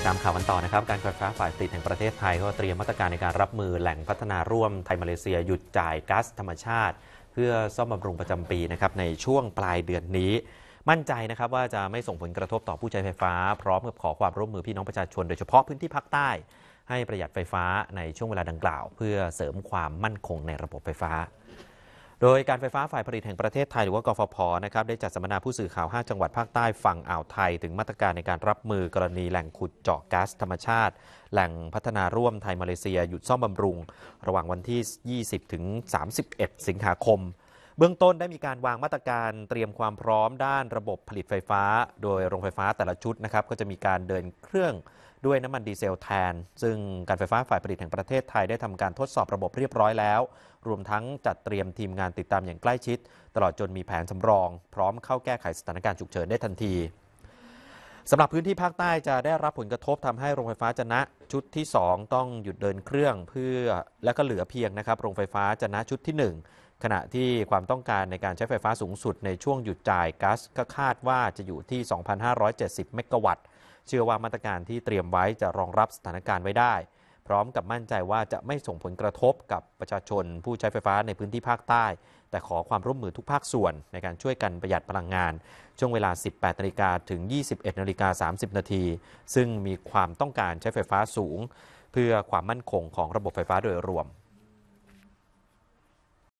ติดตามข่าวกันต่อนะครับ การไฟฟ้าฝ่ายผลิตแห่งประเทศไทยก็เตรียมมาตรการในการรับมือแหล่งพัฒนาร่วมไทยมาเลเซียหยุดจ่ายก๊าซธรรมชาติ เพื่อซ่อมบำรุงประจำปีนะครับในช่วงปลายเดือนนี้ มั่นใจนะครับ ว่าจะไม่ส่งผลกระทบต่อผู้ใช้ไฟฟ้า พร้อมกับขอความร่วมมือพี่น้องประชาชนโดยเฉพาะพื้นที่ภาคใต้ ให้ประหยัดไฟฟ้าในช่วงเวลาดังกล่าว เพื่อเสริมความมั่นคงในระบบไฟฟ้าโดยการไฟฟ้าฝ่ายผลิตแห่งประเทศไทย หรือว่ากฟผ นะครับได้จัดสัมมนาผู้สื่อข่าว 5 จังหวัดภาคใต้ฝั่งอ่าวไทยถึงมาตรการในการรับมือกรณีแหล่งขุดเจาะก๊าซธรรมชาติ แหล่งพัฒนาร่วมไทย มาเลเซียหยุดซ่อมบำรุง ระหว่างวันที่ 20 ถึง 31 สิงหาคม เบื้องต้นได้มีการวางมาตรการเตรียมความพร้อมด้านระบบผลิตไฟฟ้า โดยโรงไฟฟ้าแต่ละชุดนะครับก็จะมีการเดินเครื่องด้วยน้ำมันดีเซลแทน ซึ่งการไฟฟ้าฝ่ายผลิตแห่งประเทศไทยได้ทำการทดสอบระบบเรียบร้อยแล้ว รวมทั้งจัดเตรียมทีมงานติดตามอย่างใกล้ชิด ตลอดจนมีแผนสำรองพร้อมเข้าแก้ไขสถานการณ์ฉุกเฉินได้ทันที สำหรับพื้นที่ภาคใต้จะได้รับผลกระทบทำให้โรงไฟฟ้าจะนะชุดที่ 2 ต้องหยุดเดินเครื่องเพื่อและก็เหลือเพียงนะครับโรงไฟฟ้าจะนะชุดที่ 1 ขณะที่ความต้องการในการใช้ไฟฟ้าสูงสุดในช่วงหยุดจ่ายก๊าซก็คาดว่าจะอยู่ที่ 2,570 เมกะวัตต์เชื่อว่ามาตรการที่เตรียมไว้จะรองรับสถานการณ์ไว้ได้ พร้อมกับมั่นใจว่าจะไม่ส่งผลกระทบกับประชาชนผู้ใช้ไฟฟ้าในพื้นที่ภาคใต้ แต่ขอความร่วมมือทุกภาคส่วนในการช่วยกันประหยัดพลังงาน ช่วงเวลา 18นาฬิกาถึง 21นาฬิกา30 นาทีซึ่งมีความต้องการใช้ไฟฟ้าสูงเพื่อความมั่นคงของระบบไฟฟ้าโดยรวม